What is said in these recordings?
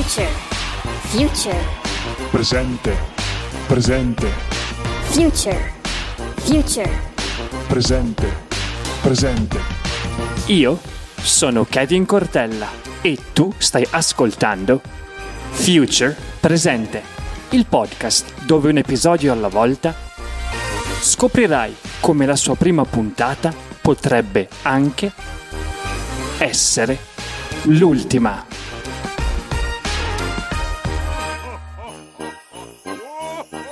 Future. Future. Presente. Presente. Future. Future. Presente. Presente. Io sono Kevin Cortella e tu stai ascoltando Future Presente, il podcast dove un episodio alla volta scoprirai come la sua prima puntata potrebbe anche essere l'ultima.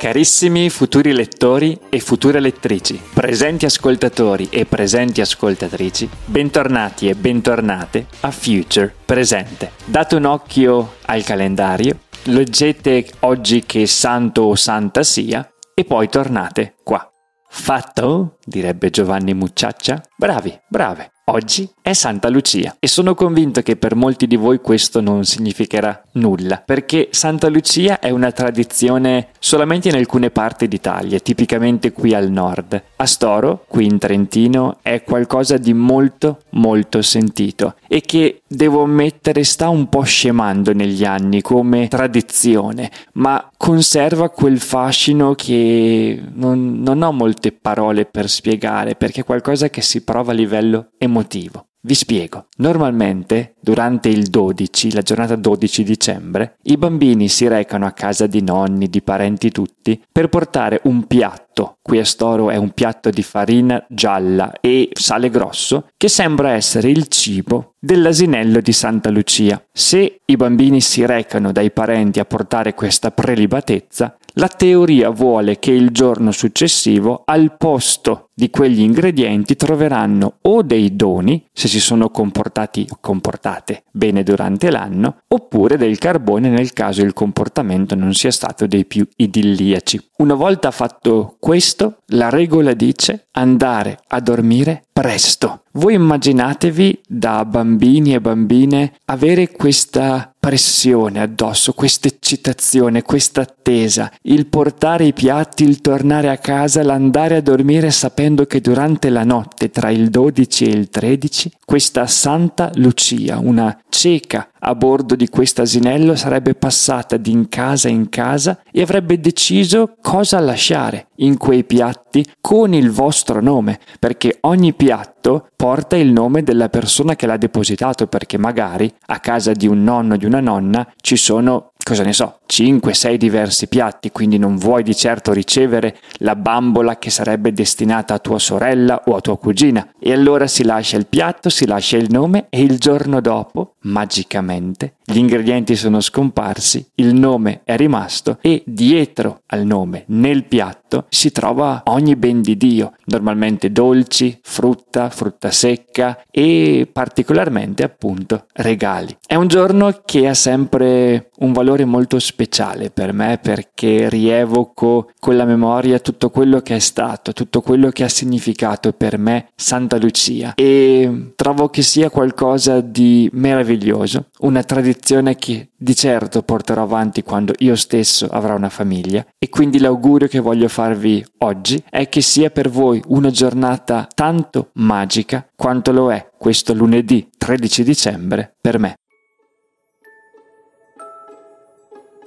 Carissimi futuri lettori e future lettrici, presenti ascoltatori e presenti ascoltatrici, bentornati e bentornate a Future Presente. Date un occhio al calendario, leggete oggi che santo o santa sia e poi tornate qua. Fatto? direbbe Giovanni Mucciaccia. Bravi, brave. Oggi è Santa Lucia e sono convinto che per molti di voi questo non significherà nulla, perché Santa Lucia è una tradizione solamente in alcune parti d'Italia, tipicamente qui al nord. A Storo, qui in Trentino, è qualcosa di molto molto sentito e che devo ammettere sta un po' scemando negli anni come tradizione, ma conserva quel fascino che non, non ho molte parole per spiegare, perché è qualcosa che si prova a livello emotivo motivo. Vi spiego. Normalmente, durante il 12, la giornata 12 dicembre, i bambini si recano a casa di nonni, di parenti tutti, per portare un piatto. Qui a Storo è un piatto di farina gialla e sale grosso, che sembra essere il cibo dell'asinello di Santa Lucia. Se i bambini si recano dai parenti a portare questa prelibatezza, la teoria vuole che il giorno successivo al posto di quegli ingredienti troveranno o dei doni, se si sono comportati o comportate bene durante l'anno, oppure del carbone nel caso il comportamento non sia stato dei più idilliaci. Una volta fatto questo, la regola dice andare a dormire presto. Voi immaginatevi da bambini e bambine avere questa pressione addosso, questa eccitazione, questa attesa, il portare i piatti, il tornare a casa, l'andare a dormire sapendo che durante la notte tra il 12 e il 13 questa Santa Lucia, una cieca a bordo di questo asinello sarebbe passata di casa in casa e avrebbe deciso cosa lasciare in quei piatti con il vostro nome, perché ogni piatto porta il nome della persona che l'ha depositato, perché magari a casa di un nonno o di una nonna ci sono cosa ne so, 5-6 diversi piatti, quindi non vuoi di certo ricevere la bambola che sarebbe destinata a tua sorella o a tua cugina. E allora si lascia il piatto, si lascia il nome e il giorno dopo, magicamente, gli ingredienti sono scomparsi, il nome è rimasto e dietro al nome, nel piatto, si trova ogni ben di Dio, normalmente dolci, frutta, frutta secca e particolarmente appunto regali. È un giorno che ha sempre un valore molto speciale per me perché rievoco con la memoria tutto quello che è stato, tutto quello che ha significato per me Santa Lucia e trovo che sia qualcosa di meraviglioso, una tradizione che di certo porterò avanti quando io stesso avrò una famiglia e quindi l'augurio che voglio farvi oggi è che sia per voi una giornata tanto magica quanto lo è questo lunedì 13 dicembre per me.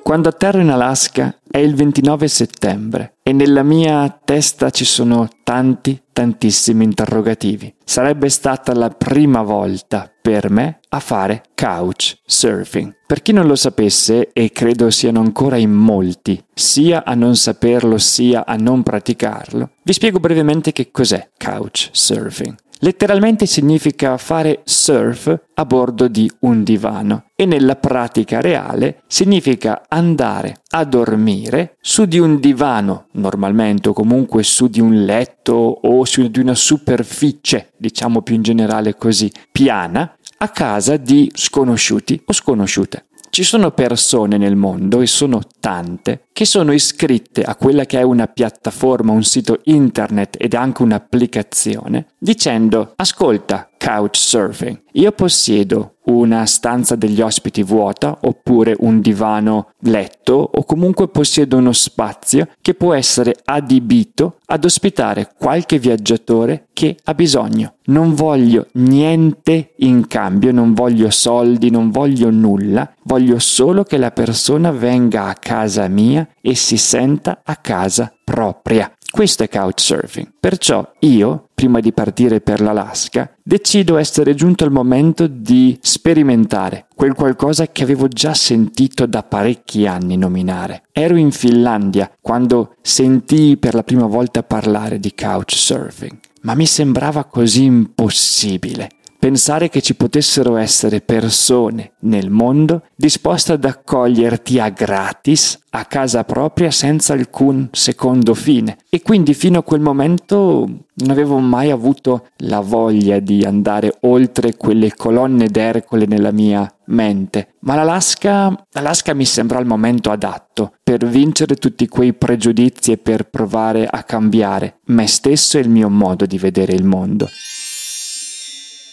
Quando atterro in Alaska è il 29 settembre e nella mia testa ci sono tanti, tantissimi interrogativi. Sarebbe stata la prima volta per me a fare couch surfing. Per chi non lo sapesse, e credo siano ancora in molti, sia a non saperlo sia a non praticarlo, vi spiego brevemente che cos'è couch surfing. Letteralmente significa fare surf a bordo di un divano e nella pratica reale significa andare a dormire su di un divano normalmente o comunque su di un letto o su di una superficie, diciamo più in generale così, piana a casa di sconosciuti o sconosciute. Ci sono persone nel mondo e sono tante, che sono iscritte a quella che è una piattaforma, un sito internet ed anche un'applicazione, dicendo ascolta couchsurfing, io possiedo una stanza degli ospiti vuota oppure un divano letto o comunque possiedo uno spazio che può essere adibito ad ospitare qualche viaggiatore che ha bisogno. Non voglio niente in cambio, non voglio soldi, non voglio nulla, voglio solo che la persona venga a casa mia e si senta a casa propria. Questo è couchsurfing. Perciò io, prima di partire per l'Alaska, decido essere giunto il momento di sperimentare quel qualcosa che avevo già sentito da parecchi anni nominare. Ero in Finlandia quando sentii per la prima volta parlare di couchsurfing ma mi sembrava così impossibile Pensare che ci potessero essere persone nel mondo disposte ad accoglierti a gratis a casa propria senza alcun secondo fine. E quindi fino a quel momento non avevo mai avuto la voglia di andare oltre quelle colonne d'Ercole nella mia mente. Ma l'Alaska, l'Alaska mi sembra il momento adatto per vincere tutti quei pregiudizi e per provare a cambiare me stesso e il mio modo di vedere il mondo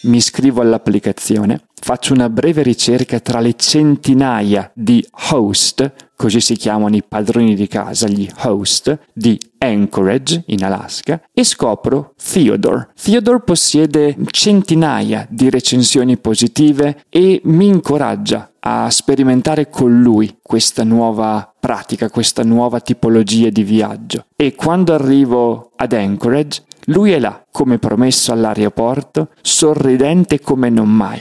mi iscrivo all'applicazione, faccio una breve ricerca tra le centinaia di host, così si chiamano i padroni di casa, gli host, di Anchorage in Alaska, e scopro Theodore. Theodore possiede centinaia di recensioni positive e mi incoraggia a sperimentare con lui questa nuova pratica, questa nuova tipologia di viaggio. E quando arrivo ad Anchorage, lui è là, come promesso all'aeroporto, sorridente come non mai.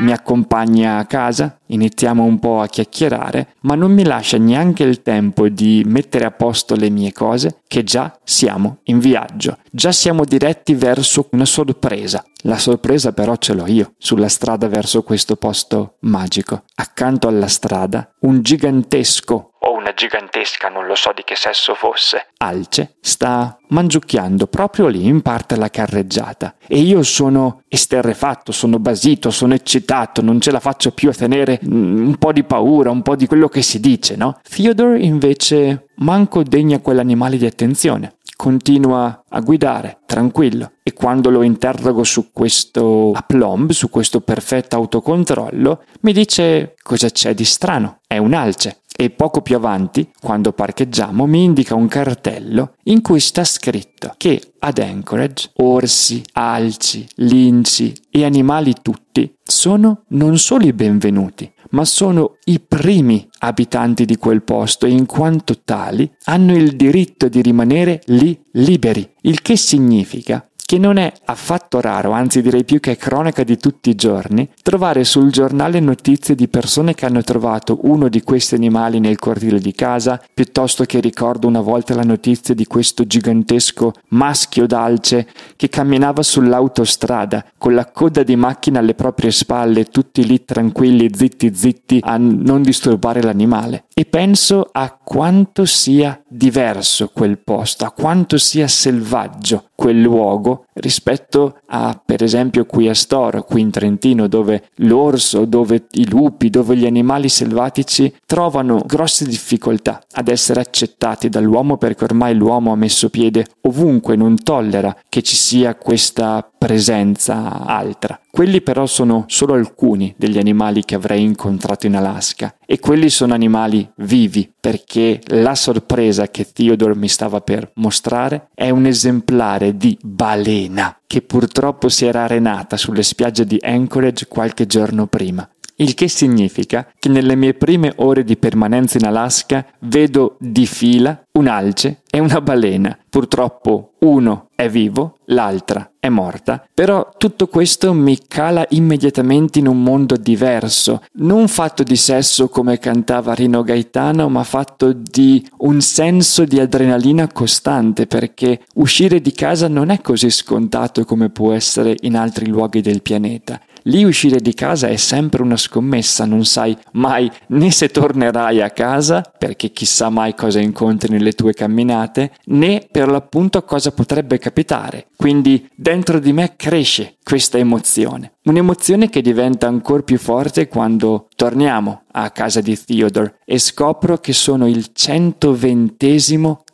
Mi accompagna a casa, iniziamo un po' a chiacchierare, ma non mi lascia neanche il tempo di mettere a posto le mie cose, che già siamo in viaggio, già siamo diretti verso una sorpresa. La sorpresa però ce l'ho io, sulla strada verso questo posto magico. Accanto alla strada, un gigantesco, ho gigantesca, non lo so di che sesso fosse. Alce sta mangiucchiando proprio lì in parte la carreggiata e io sono esterrefatto, sono basito, sono eccitato, non ce la faccio più a tenere mm, un po' di paura, un po' di quello che si dice, no? Theodore invece manco degna quell'animale di attenzione continua a guidare, tranquillo. E quando lo interrogo su questo aplomb, su questo perfetto autocontrollo, mi dice cosa c'è di strano, è un alce. E poco più avanti, quando parcheggiamo, mi indica un cartello in cui sta scritto che ad Anchorage orsi, alci, linci e animali tutti sono non solo i benvenuti, ma sono i primi abitanti di quel posto e in quanto tali hanno il diritto di rimanere lì liberi, il che significa che non è affatto raro, anzi direi più che è cronaca di tutti i giorni, trovare sul giornale notizie di persone che hanno trovato uno di questi animali nel cortile di casa, piuttosto che ricordo una volta la notizia di questo gigantesco maschio d'alce che camminava sull'autostrada con la coda di macchina alle proprie spalle, tutti lì tranquilli, zitti zitti, a non disturbare l'animale e penso a quanto sia diverso quel posto, a quanto sia selvaggio quel luogo rispetto a, per esempio, qui a Storo, qui in Trentino, dove l'orso, dove i lupi, dove gli animali selvatici trovano grosse difficoltà ad essere accettati dall'uomo perché ormai l'uomo ha messo piede ovunque, non tollera che ci sia questa presenza altra. Quelli però sono solo alcuni degli animali che avrei incontrato in Alaska e quelli sono animali vivi perché la sorpresa che Theodore mi stava per mostrare è un esemplare di balena che purtroppo si era arenata sulle spiagge di Anchorage qualche giorno prima il che significa che nelle mie prime ore di permanenza in Alaska vedo di fila un alce e una balena. Purtroppo uno è vivo, l'altra è morta, però tutto questo mi cala immediatamente in un mondo diverso, non fatto di sesso come cantava Rino Gaetano, ma fatto di un senso di adrenalina costante, perché uscire di casa non è così scontato come può essere in altri luoghi del pianeta. Lì uscire di casa è sempre una scommessa, non sai mai né se tornerai a casa, perché chissà mai cosa incontri nelle tue camminate, né per l'appunto cosa potrebbe capitare. Quindi dentro di me cresce questa emozione. Un'emozione che diventa ancora più forte quando torniamo a casa di Theodore e scopro che sono il 120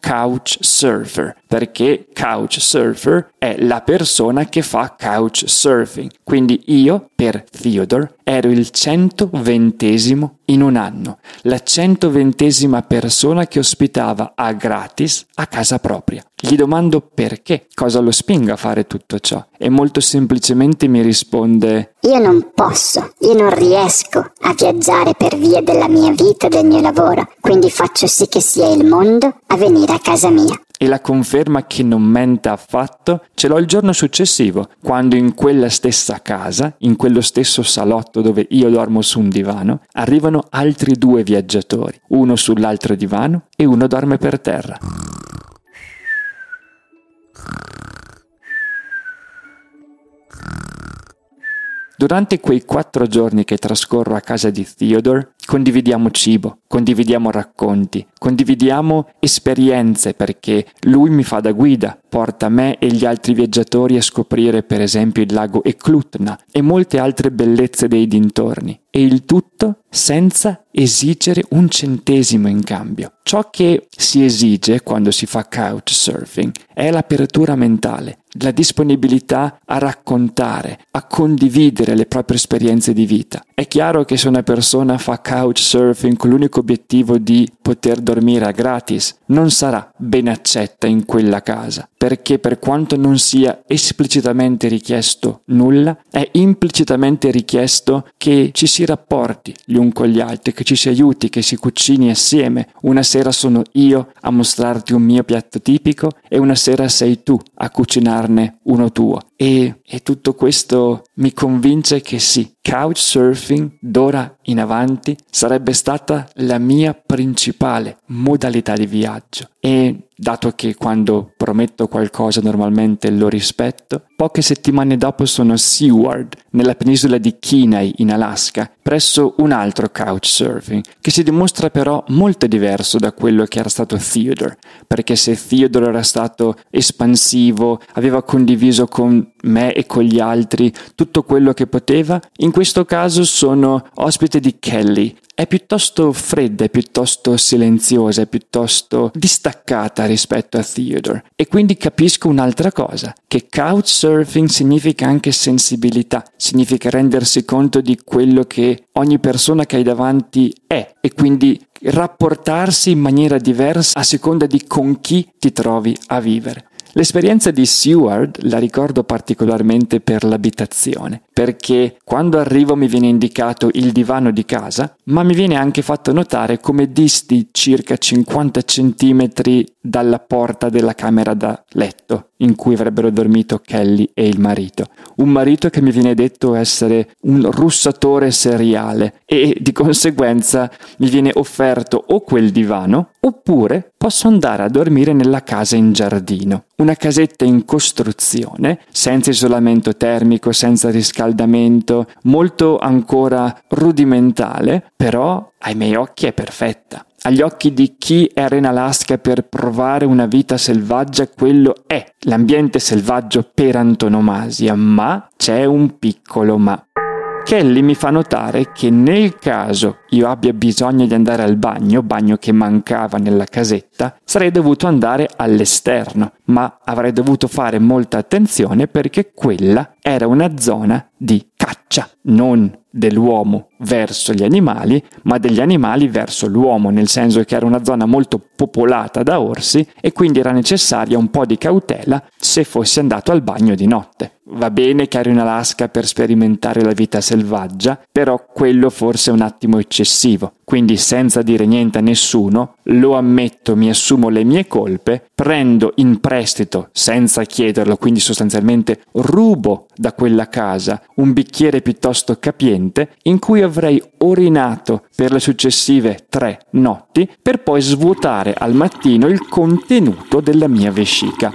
couch surfer, perché couch surfer è la persona che fa couch surfing. Quindi io, per Theodore, ero il 120 in un anno, la 120 persona che ospitava a gratis a casa propria. Gli domando perché, cosa lo spinga a fare tutto ciò e molto semplicemente mi risponde Io non posso, io non riesco a viaggiare per via della mia vita e del mio lavoro, quindi faccio sì che sia il mondo a venire a casa mia e la conferma che non menta affatto ce l'ho il giorno successivo, quando in quella stessa casa, in quello stesso salotto dove io dormo su un divano, arrivano altri due viaggiatori, uno sull'altro divano e uno dorme per terra. Durante quei quattro giorni che trascorro a casa di Theodore, condividiamo cibo, condividiamo racconti, condividiamo esperienze perché lui mi fa da guida, porta me e gli altri viaggiatori a scoprire per esempio il lago Eklutna e molte altre bellezze dei dintorni e il tutto senza esigere un centesimo in cambio. Ciò che si esige quando si fa couchsurfing è l'apertura mentale, la disponibilità a raccontare, a condividere le proprie esperienze di vita. È chiaro che se una persona fa couchsurfing con l'unico obiettivo di poter dormire a gratis, non sarà ben accetta in quella casa, perché per quanto non sia esplicitamente richiesto nulla, è implicitamente richiesto che ci si rapporti gli un con gli altri, che ci si aiuti, che si cucini assieme. Una sera sono io a mostrarti un mio piatto tipico e una sera sei tu a cucinarne uno tuo. E, e tutto questo mi convince che sì, couchsurfing surfing d'ora in avanti sarebbe stata la mia principale modalità di viaggio e dato che quando prometto qualcosa normalmente lo rispetto. Poche settimane dopo sono a Seward, nella penisola di Kenai, in Alaska, presso un altro couchsurfing, che si dimostra però molto diverso da quello che era stato Theodore, perché se Theodore era stato espansivo, aveva condiviso con me e con gli altri tutto quello che poteva, in questo caso sono ospite di Kelly, è piuttosto fredda, è piuttosto silenziosa, è piuttosto distaccata rispetto a Theodore. E quindi capisco un'altra cosa, che couchsurfing significa anche sensibilità, significa rendersi conto di quello che ogni persona che hai davanti è e quindi rapportarsi in maniera diversa a seconda di con chi ti trovi a vivere. L'esperienza di Seward la ricordo particolarmente per l'abitazione, perché quando arrivo mi viene indicato il divano di casa, ma mi viene anche fatto notare come disti circa 50 cm dalla porta della camera da letto, in cui avrebbero dormito Kelly e il marito. Un marito che mi viene detto essere un russatore seriale e di conseguenza mi viene offerto o quel divano oppure posso andare a dormire nella casa in giardino. Una casetta in costruzione, senza isolamento termico, senza riscaldamento, molto ancora rudimentale, però ai miei occhi è perfetta. Agli occhi di chi era in Alaska per provare una vita selvaggia, quello è l'ambiente selvaggio per antonomasia, ma c'è un piccolo ma. Kelly mi fa notare che nel caso io abbia bisogno di andare al bagno, bagno che mancava nella casetta, sarei dovuto andare all'esterno, ma avrei dovuto fare molta attenzione perché quella era una zona di caccia, non dell'uomo verso gli animali, ma degli animali verso l'uomo, nel senso che era una zona molto popolata da orsi e quindi era necessaria un po' di cautela se fosse andato al bagno di notte. Va bene che ero in Alaska per sperimentare la vita selvaggia, però quello forse è un attimo eccessivo quindi senza dire niente a nessuno, lo ammetto, mi assumo le mie colpe, prendo in prestito senza chiederlo, quindi sostanzialmente rubo da quella casa un bicchiere piuttosto capiente in cui avrei orinato per le successive tre notti per poi svuotare al mattino il contenuto della mia vescica.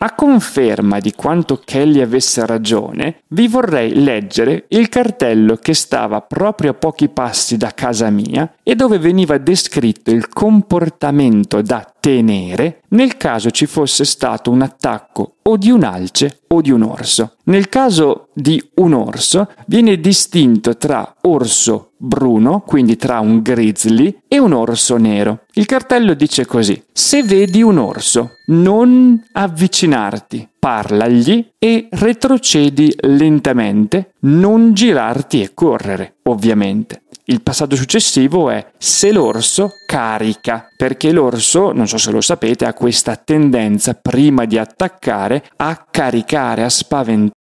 A conferma di quanto Kelly avesse ragione, vi vorrei leggere il cartello che stava proprio a pochi passi da casa mia e dove veniva descritto il comportamento da tenere nel caso ci fosse stato un attacco o di un alce o di un orso. Nel caso di un orso viene distinto tra orso bruno, quindi tra un grizzly, e un orso nero. Il cartello dice così, se vedi un orso, non avvicinarti, parlagli e retrocedi lentamente, non girarti e correre, ovviamente. Il passaggio successivo è se l'orso carica, perché l'orso, non so se lo sapete, ha questa tendenza prima di attaccare a caricare, a spaventare